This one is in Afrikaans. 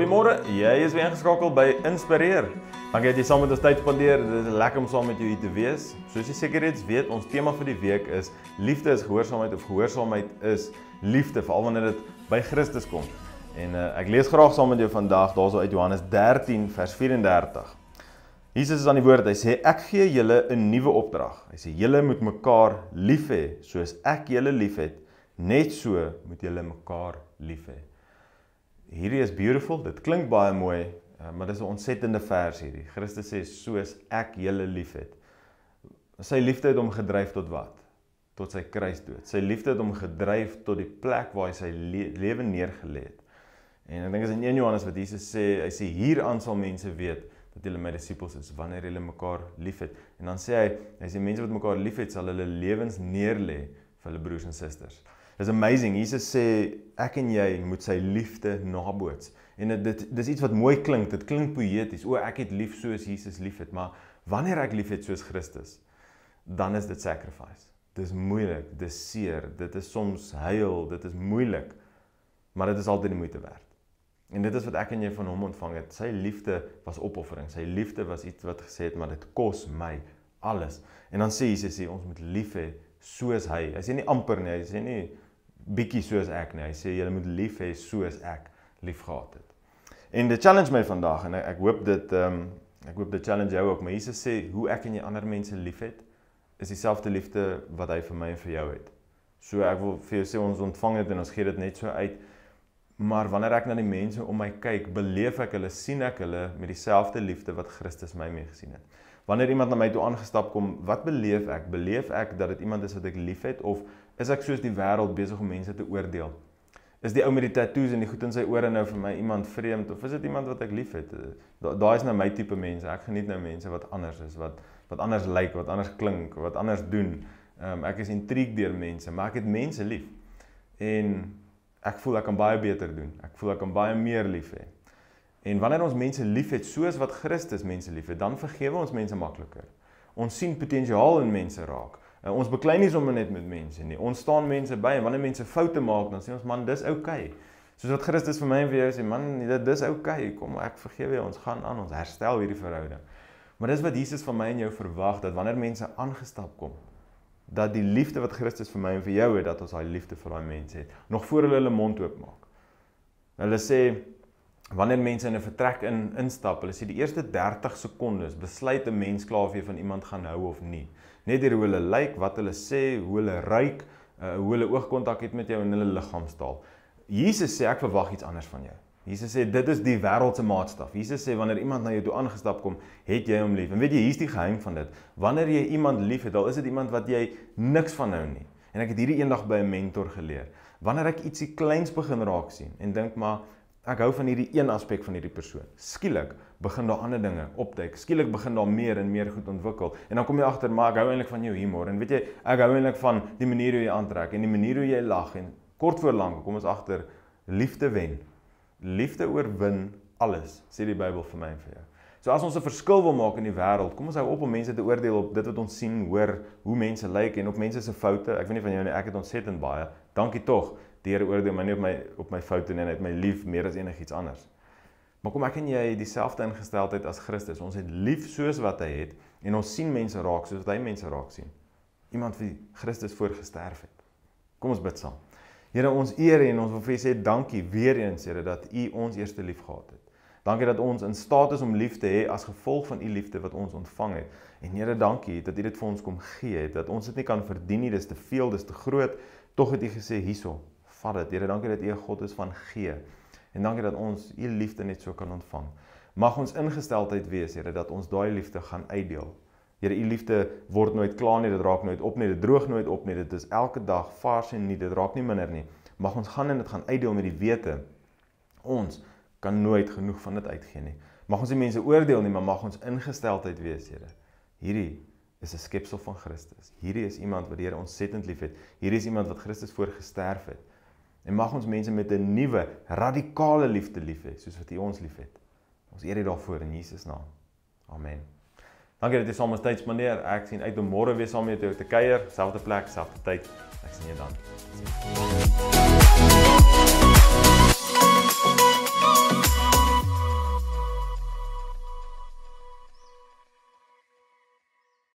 Goeiemôre. Jy is weer ingeskakel by Inspireer. Dankie dat jy saam met ons tyd spandeer. Dit is lekker om saam met jou hier te wees. Soos jy seker reeds weet, ons tema vir die week is liefde is gehoorsaamheid of gehoorsaamheid is liefde, veral wanneer dit by Christus kom. En uh, ek lees graag saam met jou vandag daarso uit Johannes 13 vers 34. Jesus is aan die woord. Hy sê ek gee julle 'n nuwe opdrag. Hy sê julle moet mekaar lief hê soos ek julle liefhet. Net so moet julle mekaar liefhet. Hierdie is beautiful. Dit klink baie mooi, eh, maar dis 'n ontsettende vers hierdie. Christus sê soos ek julle liefhet. Sy liefde het hom gedryf tot wat? Tot sy kruisdood. Sy liefde het hom gedryf tot die plek waar hy sy le lewe neergelê het. En ek dink as in 1 Johannes wat Jesus sê, hy sê hieraan sal mense weet dat julle my disippels is wanneer julle mekaar liefhet. En dan sê hy, hy sê mense wat mekaar liefhet sal hulle lewens neerlê vir hulle broers en susters. Dis amazing. Jesus sê ek en jy moet sy liefde naboots. En dit dit dis iets wat mooi klink. Dit klink poeties. O, ek het lief soos Jesus lief het, maar wanneer ek lief het soos Christus, dan is dit sacrifice. Dis moeilik, dis seer, dit is soms huil, dit is moeilik. Maar dit is altyd die moeite werd. En dit is wat ek en jy van hom ontvang het. Sy liefde was opoffering. Sy liefde was iets wat gesê het, maar dit kos my alles. En dan sê Jesus sê ons moet lief hê soos hy. Hy sê nie amper nie, hy sê nie bietjie soos ek nie. Hy sê julle moet lief hê soos ek lief gehad het. En dit challenge my vandag en ek hoop dit ehm um, ek hoop dit challenge jou ook. Maar Jesus sê hoe ek en jy ander mense liefhet is dieselfde liefde wat hy vir my en vir jou het. So ek wil vir jou sê ons ontvang dit en ons gee dit net so uit. Maar wanneer ek na die mense om my kyk, beleef ek hulle, sien ek hulle met dieselfde liefde wat Christus my mee gesien het wanneer iemand na my toe aangestap kom, wat beleef ek? Beleef ek dat dit iemand is wat ek liefhet of is ek soos die wêreld besig om mense te oordeel? Is die ou met die tatoeëns en die goed in sy ore nou vir my iemand vreemd of is dit iemand wat ek liefhet? Eh, daai da is nou my tipe mense. Ek geniet nou mense wat anders is, wat wat anders lyk, wat anders klink, wat anders doen. Um, ek is intrigued deur mense, maar ek het mense lief. En ek voel ek kan baie beter doen. Ek voel ek kan baie meer lief hê. En wanneer ons mense liefhet soos wat Christus mense liefhet, dan vergewe ons mense makliker. Ons sien potensiaal in mense raak. En eh, ons beklei nie sommer net met mense nie. Ons staan mense by en wanneer mense foute maak, dan sê ons man, dis oukei. Okay. Soos wat Christus vir my en vir jou sê, man, dit dis oukei. Okay. Kom, ek vergewe jou. Ons gaan aan, ons herstel hierdie verhouding. Maar dis wat Jesus van my en jou verwag dat wanneer mense aangestap kom, dat die liefde wat Christus vir my en vir jou het, dat ons daai liefde vir daai mense het, nog voor hulle hulle mond oop maak. Hulle sê wanneer mense in 'n vertrek in instap, hulle sê die eerste 30 sekondes besluit 'n mens klaar of jy van iemand gaan hou of nie. Net deur hoe hulle lyk, wat hulle sê, hoe hulle ruik, uh, hoe hulle oogkontak het met jou en hulle liggaamstaal. Jesus sê ek verwag iets anders van jou. Jesus sê dit is die wêreld se maatstaf. Jesus sê wanneer iemand na jou toe aangestap kom, het jy hom lief. En weet jy, hier's die geheim van dit. Wanneer jy iemand liefhet, dan is dit iemand wat jy niks van hou nie. En ek het hierdie eendag by 'n mentor geleer. Wanneer ek ietsie kleins begin raak sien en dink maar Ek hou van hierdie een aspek van hierdie persoon. Skielik begin daar ander dinge opduik. Skielik begin daar meer en meer goed ontwikkel. En dan kom jy agter, maar ek hou eintlik van jou humor en weet jy, ek hou eintlik van die manier hoe jy aantrek en die manier hoe jy lag en kort voor lank kom ons agter liefde wen. Liefde oorwin alles, sê die Bybel vir my en vir jou. So as ons 'n verskil wil maak in die wêreld, kom ons hou op om mense te oordeel op dit wat ons sien, hoor, hoe mense lyk en op mense se foute. Ek weet nie van jou nie, ek het ontsettend baie. Dankie tog deur oordeel my nie op my op my foute nie en uit my lief meer as enigiets anders. Maar kom ek en jy dieselfde ingesteldheid as Christus. Ons het lief soos wat hy het en ons sien mense raak soos wat hy mense raak sien. Iemand wie Christus voorgesterf het. Kom ons bid saam. Here ons eer en ons wil vir u sê dankie weer eens Here dat u ons eerste lief gehad het. Dankie dat ons in staat is om lief te hê as gevolg van u liefde wat ons ontvang het. En Here dankie dat u dit vir ons kom gee het dat ons dit nie kan verdien nie. Dis te veel, dis te groot. Tog het u gesê hierso, vat dit. Here, dankie dat U 'n God is van gee. En dankie dat ons U liefde net so kan ontvang. Mag ons ingesteldheid wees, Here, dat ons daai liefde gaan uitdeel. Here, U liefde word nooit klaar nie, dit raak nooit op nie, dit droog nooit op nie. Dit is elke dag vars en nie, dit raak nie minder nie. Mag ons gaan en dit gaan uitdeel met die wete ons kan nooit genoeg van dit uitgee nie. Mag ons nie mense oordeel nie, maar mag ons ingesteldheid wees, Here. Hierdie is 'n skepsel van Christus. Hierdie is iemand wat die Here ontsettend liefhet. Hierdie is iemand wat Christus voor gesterf het en mag ons mense met 'n nuwe radikale liefde lief hê soos wat U ons liefhet. Ons eer dit daarvoor in Jesus naam. Amen. Dankie dat jy saam met tyds meneer. Ek sien uit om môre weer saam met jou te kuier, selfde plek, selfde tyd. Ek sien jou dan. Sien.